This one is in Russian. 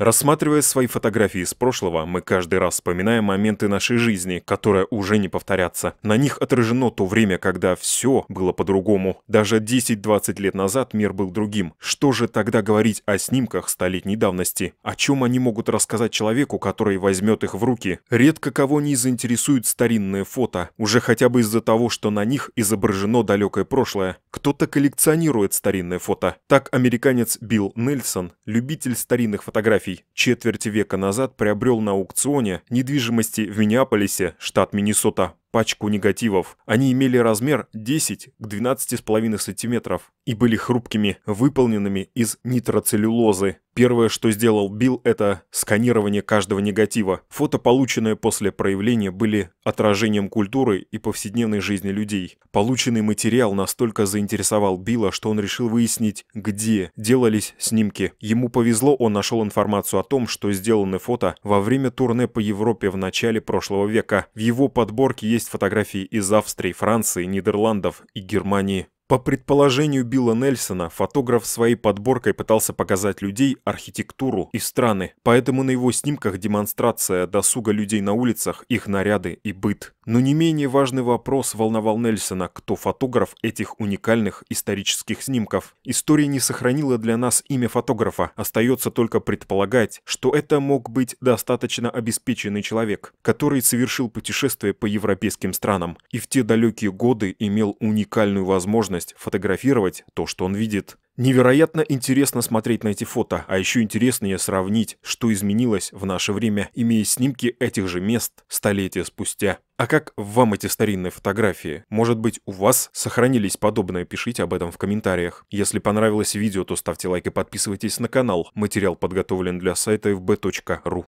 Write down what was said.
Рассматривая свои фотографии из прошлого, мы каждый раз вспоминаем моменты нашей жизни, которые уже не повторятся. На них отражено то время, когда все было по-другому. Даже 10-20 лет назад мир был другим. Что же тогда говорить о снимках столетней давности? О чем они могут рассказать человеку, который возьмет их в руки? Редко кого не заинтересуют старинные фото, уже хотя бы из-за того, что на них изображено далекое прошлое. Кто-то коллекционирует старинные фото. Так американец Билл Нельсон, любитель старинных фотографий, Мёрфи четверть века назад приобрел на аукционе недвижимости в Миннеаполисе, штат Миннесота, пачку негативов. Они имели размер 10 к 12,5 см и были хрупкими, выполненными из нитроцеллюлозы. Первое, что сделал Билл, это сканирование каждого негатива. Фото, полученные после проявления, были отражением культуры и повседневной жизни людей. Полученный материал настолько заинтересовал Билла, что он решил выяснить, где делались снимки. Ему повезло, он нашел информацию о том, что сделаны фото во время турне по Европе в начале прошлого века. В его подборке есть есть фотографии из Австрии, Франции, Нидерландов и Германии. По предположению Билла Нельсона, фотограф своей подборкой пытался показать людей, архитектуру и страны, поэтому на его снимках демонстрация досуга людей на улицах, их наряды и быт. Но не менее важный вопрос волновал Нельсона, кто фотограф этих уникальных исторических снимков. История не сохранила для нас имя фотографа, остается только предполагать, что это мог быть достаточно обеспеченный человек, который совершил путешествие по европейским странам и в те далекие годы имел уникальную возможность фотографировать то, что он видит. Невероятно интересно смотреть на эти фото, а еще интереснее сравнить, что изменилось в наше время, имея снимки этих же мест столетия спустя. А как вам эти старинные фотографии? Может быть, у вас сохранились подобные? Пишите об этом в комментариях. Если понравилось видео, то ставьте лайк и подписывайтесь на канал. Материал подготовлен для сайта fb.ru.